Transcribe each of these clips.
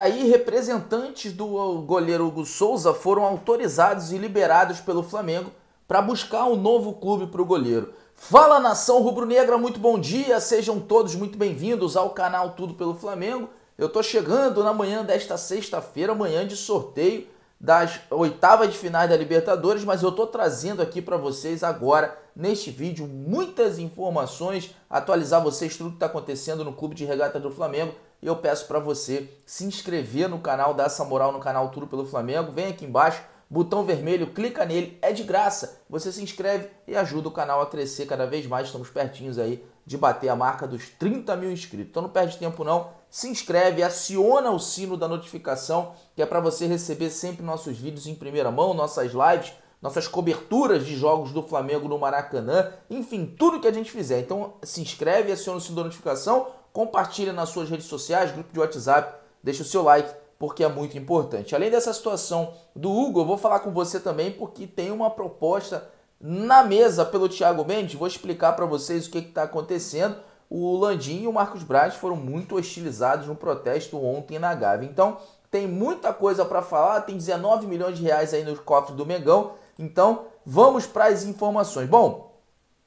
aí representantes do goleiro Hugo Souza foram autorizados e liberados pelo Flamengo para buscar um novo clube para o goleiro. Fala nação rubro-negra, muito bom dia, sejam todos muito bem-vindos ao canal Tudo pelo Flamengo. Eu estou chegando na manhã desta sexta-feira, manhã de sorteio das oitavas de finais da Libertadores, mas eu estou trazendo aqui para vocês agora neste vídeo muitas informações, atualizar vocês tudo que está acontecendo no Clube de Regata do Flamengo e eu peço para você se inscrever no canal, dar essa moral no canal Tudo pelo Flamengo. Vem aqui embaixo, botão vermelho, clica nele, é de graça. Você se inscreve e ajuda o canal a crescer cada vez mais. Estamos pertinhos aí de bater a marca dos 30 mil inscritos. Então não perde tempo não, se inscreve, aciona o sino da notificação, que é para você receber sempre nossos vídeos em primeira mão, nossas lives, nossas coberturas de jogos do Flamengo no Maracanã, enfim, tudo que a gente fizer. Então se inscreve, aciona o sino da notificação compartilha nas suas redes sociais, grupo de WhatsApp, deixa o seu like porque é muito importante. Além dessa situação do Hugo, eu vou falar com você também porque tem uma proposta na mesa pelo Thiago Mendes. Vou explicar para vocês o que está acontecendo. O Landim e o Marcos Braz foram muito hostilizados no protesto ontem na Gávea. Então, tem muita coisa para falar, tem 19 milhões de reais aí nos cofres do Megão. Então, vamos para as informações. Bom,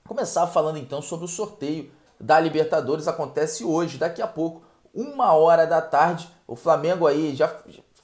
começar falando então sobre o sorteio da Libertadores acontece hoje, daqui a pouco, uma hora da tarde. O Flamengo aí já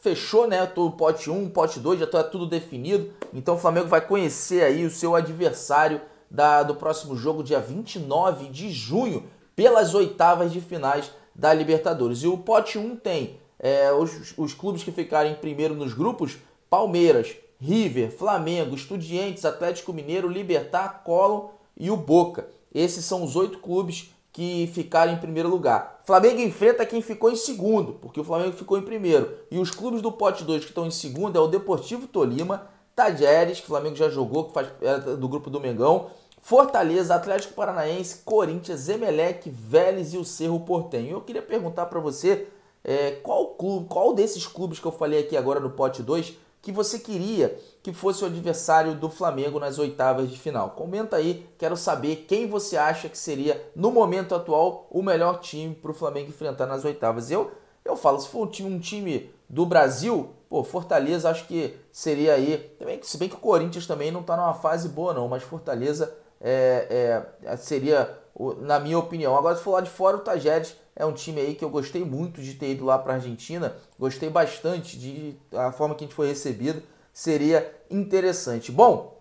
fechou, né? O pote 1, pote 2, já está é tudo definido. Então o Flamengo vai conhecer aí o seu adversário da, do próximo jogo, dia 29 de junho, pelas oitavas de finais da Libertadores. E o pote 1 tem é, os, os clubes que ficarem primeiro nos grupos: Palmeiras, River, Flamengo, Estudiantes, Atlético Mineiro, Libertar, Colo e o Boca. Esses são os oito clubes que ficaram em primeiro lugar. Flamengo enfrenta quem ficou em segundo, porque o Flamengo ficou em primeiro. E os clubes do pote 2 que estão em segundo é o Deportivo Tolima, Tajeres, que o Flamengo já jogou, que faz é do grupo do Mengão, Fortaleza, Atlético Paranaense, Corinthians, Emelec, Vélez e o Cerro Portenho. Eu queria perguntar para você é, qual clube, qual desses clubes que eu falei aqui agora no pote 2 que você queria que fosse o adversário do Flamengo nas oitavas de final. Comenta aí, quero saber quem você acha que seria, no momento atual, o melhor time para o Flamengo enfrentar nas oitavas. Eu, eu falo, se for um time, um time do Brasil, pô, Fortaleza acho que seria aí. Também, se bem que o Corinthians também não está numa fase boa, não, mas Fortaleza é, é, seria, na minha opinião. Agora, se for lá de fora, o Tajedes é um time aí que eu gostei muito de ter ido lá para a Argentina, gostei bastante de a forma que a gente foi recebido, seria interessante. Bom,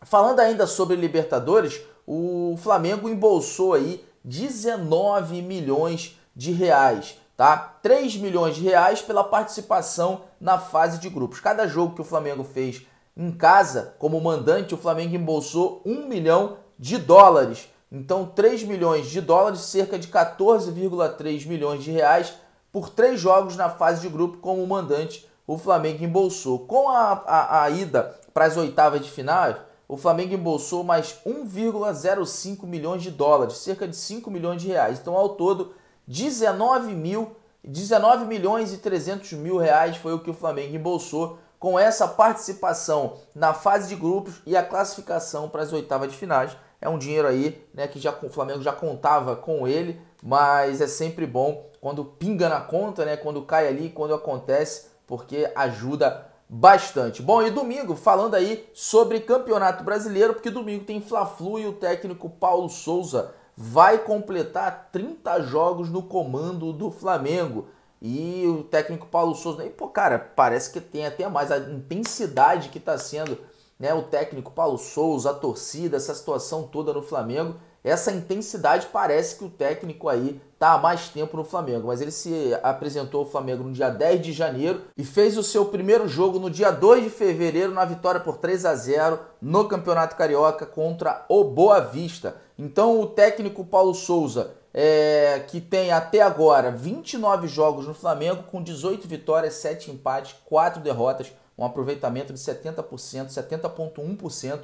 falando ainda sobre Libertadores, o Flamengo embolsou aí 19 milhões de reais, tá? 3 milhões de reais pela participação na fase de grupos. Cada jogo que o Flamengo fez em casa, como mandante, o Flamengo embolsou 1 milhão de dólares. Então, 3 milhões de dólares, cerca de 14,3 milhões de reais por três jogos na fase de grupo como mandante. O Flamengo embolsou. Com a, a, a ida para as oitavas de final, o Flamengo embolsou mais 1,05 milhões de dólares, cerca de 5 milhões de reais. Então, ao todo, 19 mil 19 milhões e 300 mil reais foi o que o Flamengo embolsou com essa participação na fase de grupos e a classificação para as oitavas de finais. É um dinheiro aí né, que já, o Flamengo já contava com ele, mas é sempre bom quando pinga na conta, né, quando cai ali, quando acontece, porque ajuda bastante. Bom, e domingo, falando aí sobre Campeonato Brasileiro, porque domingo tem Fla-Flu e o técnico Paulo Souza vai completar 30 jogos no comando do Flamengo. E o técnico Paulo Souza, e, pô, cara, parece que tem até mais a intensidade que está sendo né, o técnico Paulo Souza, a torcida, essa situação toda no Flamengo. Essa intensidade parece que o técnico aí tá há mais tempo no Flamengo, mas ele se apresentou ao Flamengo no dia 10 de janeiro e fez o seu primeiro jogo no dia 2 de fevereiro na vitória por 3 a 0 no Campeonato Carioca contra o Boa Vista. Então o técnico Paulo Souza é, que tem até agora 29 jogos no Flamengo, com 18 vitórias, 7 empates, 4 derrotas um aproveitamento de 70%, 70,1%,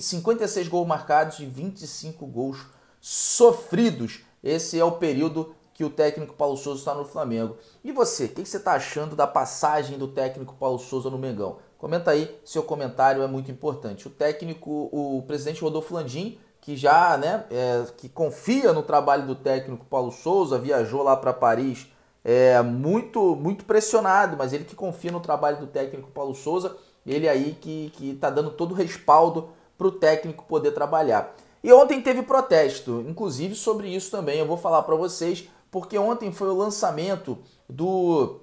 56 gols marcados e 25 gols sofridos. Esse é o período que o técnico Paulo Souza está no Flamengo. E você, o que você está achando da passagem do técnico Paulo Souza no Mengão? Comenta aí, seu comentário é muito importante. O técnico, o presidente Rodolfo Landim, que já, né, é, que confia no trabalho do técnico Paulo Souza, viajou lá para Paris é, muito, muito pressionado, mas ele que confia no trabalho do técnico Paulo Souza, ele aí que está dando todo o respaldo para o técnico poder trabalhar. E ontem teve protesto, inclusive sobre isso também eu vou falar para vocês, porque ontem foi o lançamento do,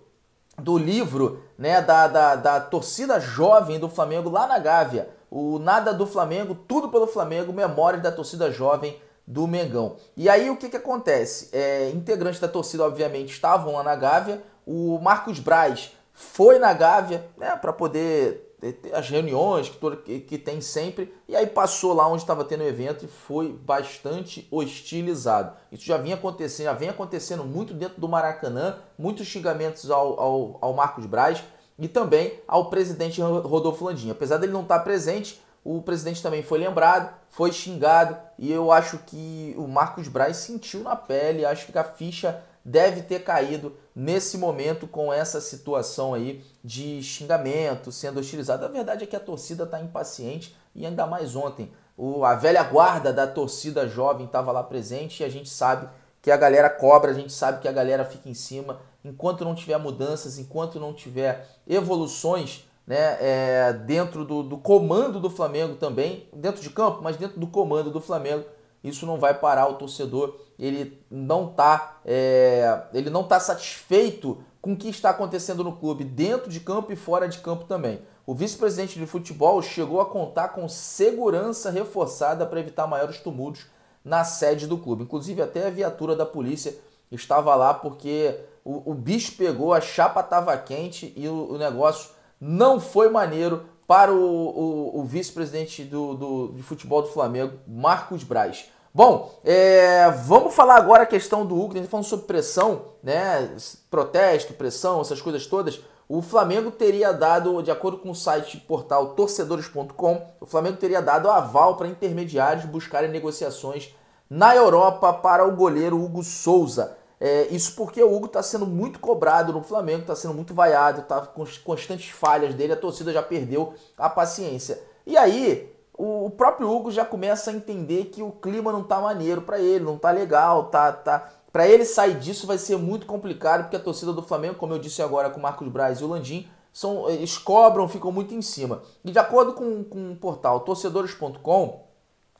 do livro né, da, da, da torcida jovem do Flamengo lá na Gávea, o Nada do Flamengo, Tudo pelo Flamengo, Memórias da Torcida Jovem do Mengão. E aí o que, que acontece? É, integrantes da torcida, obviamente, estavam lá na Gávea. O Marcos Braz foi na Gávea né, para poder ter as reuniões que, que, que tem sempre. E aí passou lá onde estava tendo o evento e foi bastante hostilizado. Isso já vinha acontecendo, já vem acontecendo muito dentro do Maracanã, muitos xingamentos ao, ao, ao Marcos Braz e também ao presidente Rodolfo Landim. Apesar dele não estar tá presente, o presidente também foi lembrado, foi xingado e eu acho que o Marcos Braz sentiu na pele, acho que a ficha deve ter caído nesse momento com essa situação aí de xingamento sendo hostilizado. A verdade é que a torcida está impaciente e ainda mais ontem. O, a velha guarda da torcida jovem estava lá presente e a gente sabe que a galera cobra, a gente sabe que a galera fica em cima. Enquanto não tiver mudanças, enquanto não tiver evoluções né, é, dentro do, do, comando do Flamengo também, dentro de campo, mas dentro do comando do Flamengo, isso não vai parar o torcedor. Ele não está é, ele não tá satisfeito com o que está acontecendo no clube, dentro de campo e fora de campo também. O vice-presidente de futebol chegou a contar com segurança reforçada para evitar maiores tumultos na sede do clube. Inclusive até a viatura da polícia estava lá porque o, o bicho pegou, a chapa estava quente e o, o negócio não foi maneiro para o, o, o vice-presidente do, do, de futebol do Flamengo, Marcos Braz. Bom, é, vamos falar agora a questão do Hulk, né? a gente falando sobre pressão, né? Protesto, pressão, essas coisas todas. O Flamengo teria dado, de acordo com o site portal torcedores.com, o Flamengo teria dado aval para intermediários buscarem negociações na Europa para o goleiro Hugo Souza. É, isso porque o Hugo está sendo muito cobrado no Flamengo, está sendo muito vaiado, está com constantes falhas dele, a torcida já perdeu a paciência. E aí, o, o próprio Hugo já começa a entender que o clima não tá maneiro para ele, não tá legal, tá, tá, para ele sair disso vai ser muito complicado, porque a torcida do Flamengo, como eu disse agora com o Marcos Braz e o Landim, são, eles cobram, ficam muito em cima. E de acordo com, com o portal torcedores.com,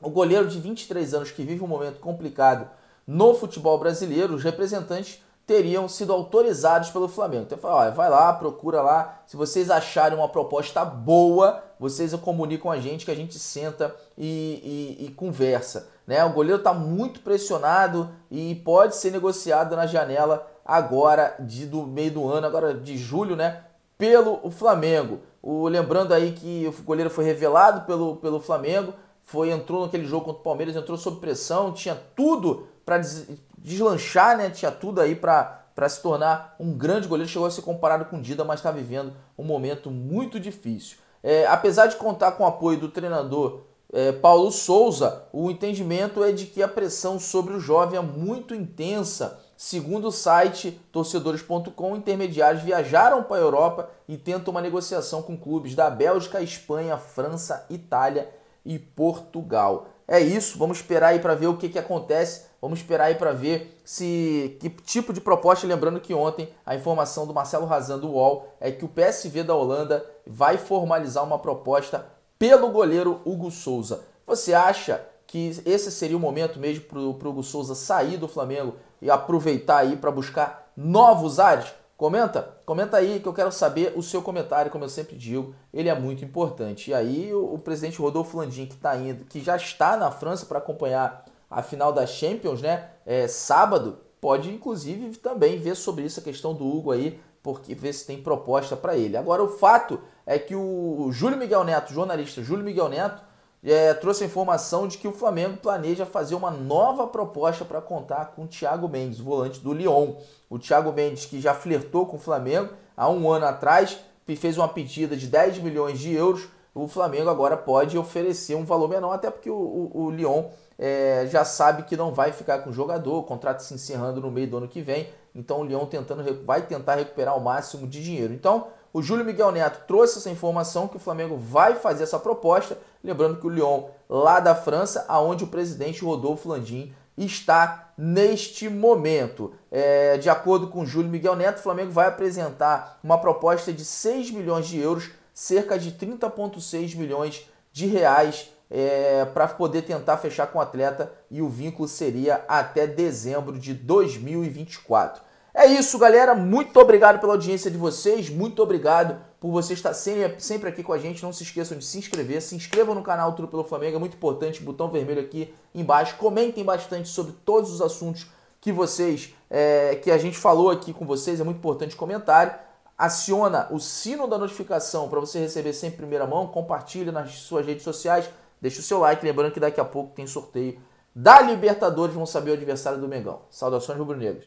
o goleiro de 23 anos que vive um momento complicado no futebol brasileiro, os representantes teriam sido autorizados pelo Flamengo. Então, fala, vai lá, procura lá. Se vocês acharem uma proposta boa, vocês comunicam a gente, que a gente senta e, e, e conversa. Né? O goleiro está muito pressionado e pode ser negociado na janela agora de do meio do ano, agora de julho, né? Pelo Flamengo. O, lembrando aí que o goleiro foi revelado pelo, pelo Flamengo, foi entrou naquele jogo contra o Palmeiras, entrou sob pressão, tinha tudo para des deslanchar, né? Tinha tudo aí para se tornar um grande goleiro. Chegou a ser comparado com Dida, mas está vivendo um momento muito difícil. É, apesar de contar com o apoio do treinador é, Paulo Souza, o entendimento é de que a pressão sobre o jovem é muito intensa. Segundo o site torcedores.com, intermediários viajaram para a Europa e tentam uma negociação com clubes da Bélgica, Espanha, França, Itália e Portugal. É isso, vamos esperar aí para ver o que, que acontece Vamos esperar aí para ver se que tipo de proposta. Lembrando que ontem a informação do Marcelo Razan do UOL é que o PSV da Holanda vai formalizar uma proposta pelo goleiro Hugo Souza. Você acha que esse seria o momento mesmo para o Hugo Souza sair do Flamengo e aproveitar aí para buscar novos ares? Comenta, comenta aí que eu quero saber o seu comentário, como eu sempre digo, ele é muito importante. E aí o, o presidente Rodolfo Landim, que tá indo, que já está na França para acompanhar a final da Champions, né? É, sábado, pode inclusive também ver sobre isso a questão do Hugo aí, porque ver se tem proposta para ele. Agora, o fato é que o Júlio Miguel Neto, jornalista Júlio Miguel Neto, é, trouxe a informação de que o Flamengo planeja fazer uma nova proposta para contar com o Thiago Mendes, o volante do Lyon. O Thiago Mendes, que já flertou com o Flamengo há um ano atrás, e fez uma pedida de 10 milhões de euros. O Flamengo agora pode oferecer um valor menor, até porque o, o, o Lyon é, já sabe que não vai ficar com o jogador, o contrato se encerrando no meio do ano que vem. Então o Leão tentando, vai tentar recuperar o máximo de dinheiro. Então o Júlio Miguel Neto trouxe essa informação que o Flamengo vai fazer essa proposta. Lembrando que o Lyon, lá da França, aonde o presidente Rodolfo Landim está neste momento. É, de acordo com o Júlio Miguel Neto, o Flamengo vai apresentar uma proposta de 6 milhões de euros, cerca de 30,6 milhões de reais é, para poder tentar fechar com o atleta e o vínculo seria até dezembro de 2024. É isso, galera. Muito obrigado pela audiência de vocês. Muito obrigado por você estar sempre aqui com a gente. Não se esqueçam de se inscrever. Se inscrevam no canal Tudo pelo Flamengo. É muito importante. Botão vermelho aqui embaixo. Comentem bastante sobre todos os assuntos que vocês, é, que a gente falou aqui com vocês. É muito importante comentário. Aciona o sino da notificação para você receber sempre em primeira mão. Compartilhe nas suas redes sociais Deixa o seu like, lembrando que daqui a pouco tem sorteio da Libertadores, vão saber o adversário do Mengão. Saudações rubro-negros.